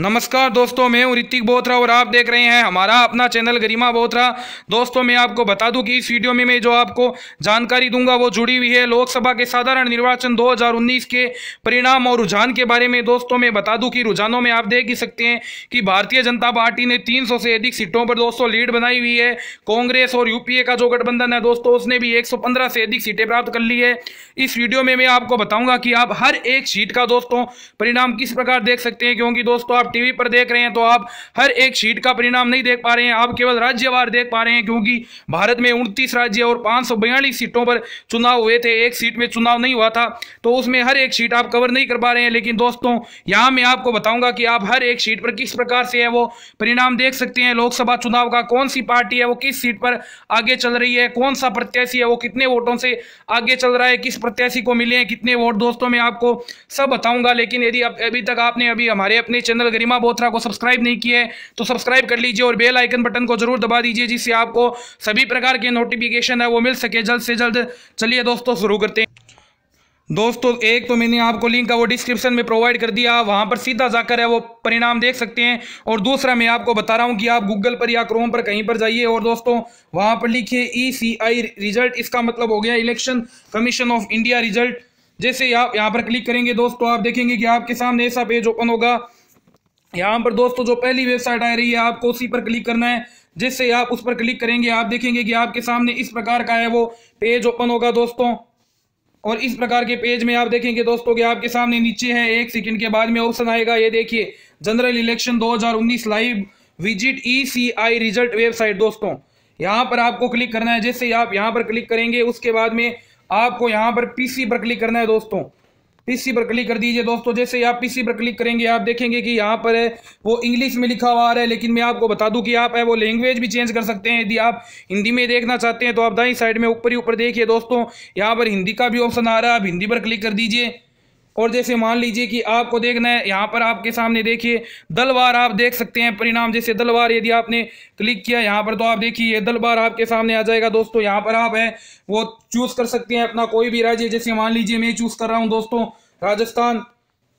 नमस्कार दोस्तों मैं हूँ ऋतिक बोथरा और आप देख रहे हैं हमारा अपना चैनल गरिमा बोथरा दोस्तों मैं आपको बता दूं कि इस वीडियो में मैं जो आपको जानकारी दूंगा वो जुड़ी हुई है लोकसभा के साधारण निर्वाचन 2019 के परिणाम और रुझान के बारे में दोस्तों मैं बता दूं कि रुझानों में आप देख ही सकते हैं कि भारतीय जनता पार्टी ने तीन से अधिक सीटों पर दोस्तों लीड बनाई हुई है कांग्रेस और यूपीए का जो गठबंधन है दोस्तों उसने भी एक से अधिक सीटें प्राप्त कर ली है इस वीडियो में मैं आपको बताऊंगा कि आप हर एक सीट का दोस्तों परिणाम किस प्रकार देख सकते हैं क्योंकि दोस्तों आप टीवी पर देख रहे हैं तो आप हर एक सीट का परिणाम नहीं देख पा रहे हैं आप केवल राज्यवार देख पा रहे हैं क्योंकि भारत में उनतीस राज्य और पाँच सीटों पर चुनाव हुए थे एक सीट में चुनाव नहीं हुआ था तो उसमें हर एक सीट आप कवर नहीं कर पा रहे हैं लेकिन दोस्तों यहाँ मैं आपको बताऊंगा कि आप हर एक सीट पर किस प्रकार से है वो परिणाम देख सकते हैं लोकसभा चुनाव का कौन सी पार्टी है वो किस सीट पर आगे चल रही है कौन सा प्रत्याशी है वो कितने वोटों से आगे चल रहा है किस प्रत्याशी को मिले हैं कितने वोट दोस्तों मैं आपको सब बताऊंगा लेकिन यदि अभी तक आपने अभी हमारे अपने चैनल गरिमा बोथरा को सब्सक्राइब नहीं किए तो सब्सक्राइब कर लीजिए और बेल आइकन बटन को जरूर दबा दीजिए जिससे आपको सभी प्रकार के नोटिफिकेशन है वो मिल सके जल्द से जल्द चलिए दोस्तों शुरू करते हैं दोस्तों एक तो मैंने आपको लिंक का वो डिस्क्रिप्शन में प्रोवाइड कर दिया वहाँ पर सीधा जाकर है वो परिणाम देख सकते हैं और दूसरा मैं आपको बता रहा हूँ कि आप गूगल पर या क्रोम पर कहीं पर जाइए और दोस्तों वहाँ पर लिखिए ई सी आई रिजल्ट इसका मतलब हो गया election commission of India result जैसे आप यहाँ पर क्लिक करेंगे दोस्तों आप देखेंगे कि आपके सामने ऐसा पेज ओपन होगा यहाँ पर दोस्तों जो पहली वेबसाइट आ रही है आपको उसी पर क्लिक करना है जिससे आप उस पर क्लिक करेंगे आप देखेंगे कि आपके सामने इस प्रकार का है वो पेज ओपन होगा दोस्तों और इस प्रकार के पेज में आप देखेंगे दोस्तों कि आपके सामने नीचे है एक सेकंड के बाद में ऑप्शन आएगा ये देखिए general election 2019 live visit ECI result website दोस्तों यहाँ पर आपको क्लिक करना है जैसे आप यहाँ पर क्लिक करेंगे उसके बाद में आपको यहाँ पर पीसी पर क्लिक करना है दोस्तों पीसी पर क्लिक कर दीजिए दोस्तों जैसे ही आप पीसी पर क्लिक करेंगे आप देखेंगे कि यहाँ पर है वो इंग्लिश में लिखा हुआ आ रहा है लेकिन मैं आपको बता दूं कि आप है वो लैंग्वेज भी चेंज कर सकते हैं यदि आप हिंदी में देखना चाहते हैं तो आप दाई साइड में ऊपर ही ऊपर देखिए दोस्तों यहाँ पर हिंदी का भी ऑप्शन आ रहा है आप हिंदी पर क्लिक कर दीजिए और जैसे मान लीजिए कि आपको देखना है यहाँ पर आपके सामने देखिए दलवार आप देख सकते हैं परिणाम जैसे दलवार यदि आपने क्लिक किया यहाँ पर तो आप देखिए ये दलवार आपके सामने आ जाएगा दोस्तों यहाँ पर आप हैं वो चूज़ कर सकते हैं अपना कोई भी राज्य जैसे मान लीजिए मैं चूज़ कर रहा हूँ दोस्तों राजस्थान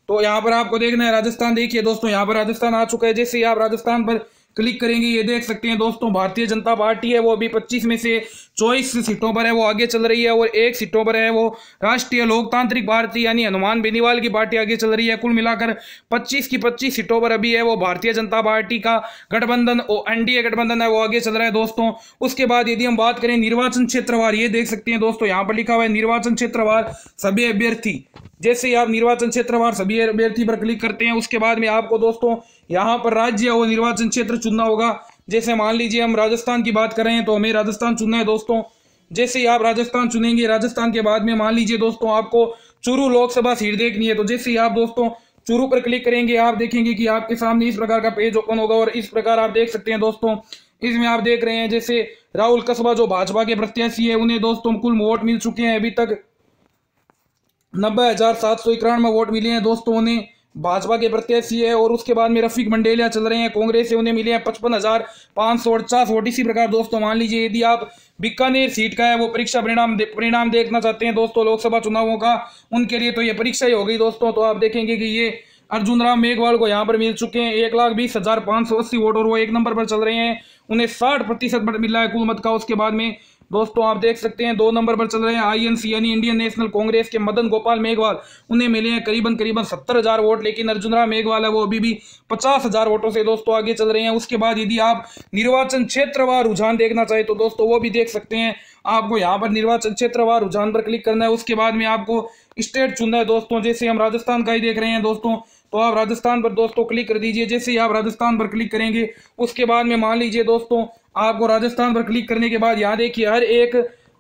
तो यहाँ पर आपको देखना है राजस्थान देखिए दोस्तों यहाँ पर राजस्थान आ चुका है जैसे आप राजस्थान पर क्लिक करेंगे ये देख सकते हैं दोस्तों भारतीय जनता पार्टी है वो अभी 25 में से चौबीस सीटों पर है वो आगे चल रही है और एक सीटों पर है वो राष्ट्रीय लोकतांत्रिक पार्टी यानी हनुमान बेनीवाल की पार्टी आगे चल रही है कुल मिलाकर 25 की 25 सीटों पर अभी है वो भारतीय जनता पार्टी का गठबंधन एनडीए गठबंधन है वो आगे चल रहा है दोस्तों उसके बाद यदि हम बात करें निर्वाचन क्षेत्रवार ये देख सकते हैं दोस्तों यहाँ पर लिखा हुआ है निर्वाचन क्षेत्रवार सभी अभ्यर्थी जैसे ही आप निर्वाचन क्षेत्रवार सभी अभ्यर्थी पर क्लिक करते हैं उसके बाद में आपको दोस्तों यहाँ पर राज्य और निर्वाचन क्षेत्र चुनना होगा जैसे मान लीजिए हम राजस्थान की बात कर रहे हैं तो हमें राजस्थान चुनना है दोस्तों जैसे ही आप राजस्थान चुनेंगे राजस्थान के बाद में मान लीजिए दोस्तों आपको चुरू लोकसभा सीट देखनी है तो जैसे ही आप दोस्तों चुरू पर क्लिक करेंगे आप देखेंगे कि आपके सामने इस प्रकार का पेज ओपन होगा और इस प्रकार आप देख सकते हैं दोस्तों इसमें आप देख रहे हैं जैसे राहुल कस्बा जो भाजपा के प्रत्याशी है उन्हें दोस्तों कुल वोट मिल चुके हैं अभी तक नब्बे हजार सात सौ इक्यानवे वोट मिले हैं दोस्तों उन्हें भाजपा के प्रत्याशी है e और उसके बाद में रफीक मंडेलिया चल रहे हैं कांग्रेस से उन्हें मिले हैं पचपन हजार पाँच सौ अड़चास वोट इसी प्रकार दोस्तों मान लीजिए यदि आप बीकानेर सीट का है वो परीक्षा परिणाम दे, परिणाम देखना चाहते हैं दोस्तों लोकसभा चुनावों का उनके लिए तो ये परीक्षा ही हो गई दोस्तों तो आप देखेंगे कि ये अर्जुन राम मेघवाल को यहाँ पर मिल चुके हैं एक लाख बीस हजार पाँच सौ अस्सी वोट और वो एक नंबर पर चल रहे हैं उन्हें साठ प्रतिशत मिला है कुल मत का उसके बाद में दोस्तों आप देख सकते हैं दो नंबर पर चल रहे हैं आईएनसी यानी इंडियन नेशनल कांग्रेस के मदन गोपाल मेघवाल उन्हें मिले हैं करीबन करीबन सत्तर हजार वोट लेकिन अर्जुन राम मेघवाल है वो अभी भी पचास हजार वोटों से दोस्तों आगे चल रहे हैं उसके बाद यदि आप निर्वाचन क्षेत्रवार रुझान देखना चाहे तो दोस्तों वो भी देख सकते हैं आपको यहाँ पर निर्वाचन क्षेत्रवार रुझान पर क्लिक करना है उसके बाद में आपको स्टेट चुनना है दोस्तों जैसे हम राजस्थान का ही देख रहे हैं दोस्तों तो आप राजस्थान पर दोस्तों क्लिक कर दीजिए जैसे ही आप राजस्थान पर क्लिक करेंगे उसके बाद में मान लीजिए दोस्तों आपको राजस्थान पर क्लिक करने के बाद यहाँ देखिए हर एक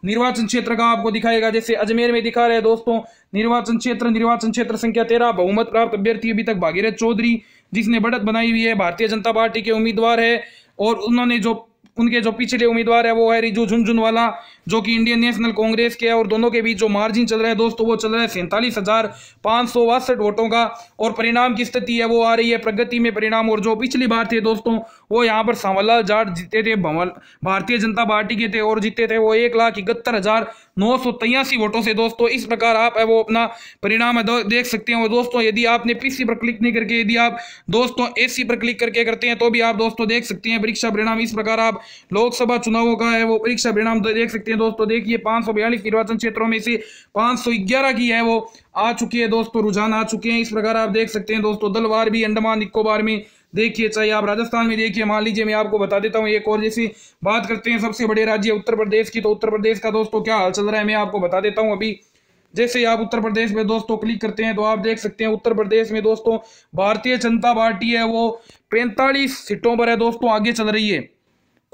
निर्वाचन क्षेत्र का आपको दिखाएगा जैसे अजमेर में दिखा रहे हैं दोस्तों निर्वाचन क्षेत्र निर्वाचन क्षेत्र संख्या तेरह बहुमत प्राप्त अभ्यर्थी अभी तक भागीरथ चौधरी जिसने बढ़त बनाई हुई है भारतीय जनता पार्टी के उम्मीदवार है और उन्होंने जो उनके जो पिछले उम्मीदवार है वो है रिजू झुंझुनवाला जो कि इंडियन नेशनल कांग्रेस के है और दोनों के बीच जो मार्जिन चल रहा है दोस्तों वो चल रहा है सैंतालीस हजार पाँच सौ बासठ वोटों का और परिणाम की स्थिति है वो आ रही है प्रगति में परिणाम और जो पिछली बार थे दोस्तों वो यहाँ पर सांवरलाल जाट जीते थे भारतीय जनता पार्टी के थे और जीते थे वो एक लाख इकहत्तर हजार नौ सौ तेयासी वोटों से दोस्तों इस प्रकार आप है वो अपना परिणाम है देख सकते हैं और दोस्तों यदि आपने पीसी पर क्लिक नहीं करके यदि आप दोस्तों एसी पर क्लिक करके करते हैं तो भी आप दोस्तों देख सकते हैं परीक्षा परिणाम इस प्रकार आप लोकसभा चुनावों का है वो परीक्षा परिणाम तो देख सकते हैं दोस्तों देखिए पाँच निर्वाचन क्षेत्रों में से पाँच की है वो आ चुकी है दोस्तों रुझान आ चुके हैं इस प्रकार आप देख सकते हैं दोस्तों दलवार भी अंडमान निकोबार में देखिए चाहे आप राजस्थान में देखिए मान लीजिए मैं आपको बता देता हूँ एक और जैसी बात करते हैं सबसे बड़े राज्य उत्तर प्रदेश की तो उत्तर प्रदेश का दोस्तों क्या हाल चल रहा है मैं आपको बता देता हूँ अभी जैसे आप उत्तर प्रदेश में दोस्तों क्लिक करते हैं तो आप देख सकते हैं उत्तर प्रदेश में दोस्तों भारतीय जनता पार्टी है वो पैंतालीस सीटों पर है दोस्तों आगे चल रही है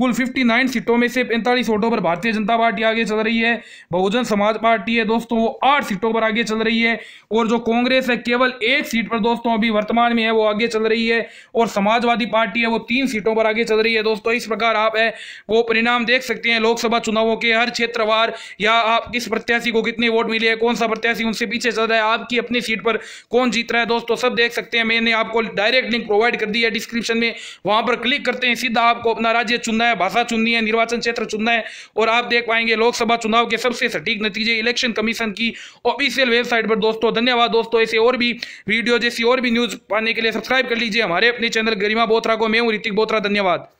कुल 59 सीटों में से पैंतालीस सीटों पर भारतीय जनता पार्टी आगे चल रही है बहुजन समाज पार्टी है दोस्तों वो आठ सीटों पर आगे चल रही है और जो कांग्रेस है केवल एक सीट पर दोस्तों अभी वर्तमान में है वो आगे चल रही है और समाजवादी पार्टी है वो तीन सीटों पर आगे चल रही है दोस्तों इस प्रकार आप है वो परिणाम देख सकते हैं लोकसभा चुनावों के हर क्षेत्रवार या आप किस प्रत्याशी को कितने वोट मिले हैं कौन सा प्रत्याशी उनसे पीछे चल रहा है आपकी अपनी सीट पर कौन जीत रहा है दोस्तों सब देख सकते हैं मैंने आपको डायरेक्ट लिंक प्रोवाइड कर दी है डिस्क्रिप्शन में वहां पर क्लिक करते हैं सीधा आपको अपना राज्य चुनना है भाषा चुननी है निर्वाचन क्षेत्र चुनना है और आप देख पाएंगे लोकसभा चुनाव के सबसे सटीक नतीजे इलेक्शन कमीशन की ऑफिशियल वेबसाइट पर दोस्तों धन्यवाद दोस्तों ऐसे और भी वीडियो जैसी और भी न्यूज़ पाने के लिए सब्सक्राइब कर लीजिए हमारे अपने चैनल गरिमा बोथरा को मैं हूँ ऋतिक बोथरा धन्यवाद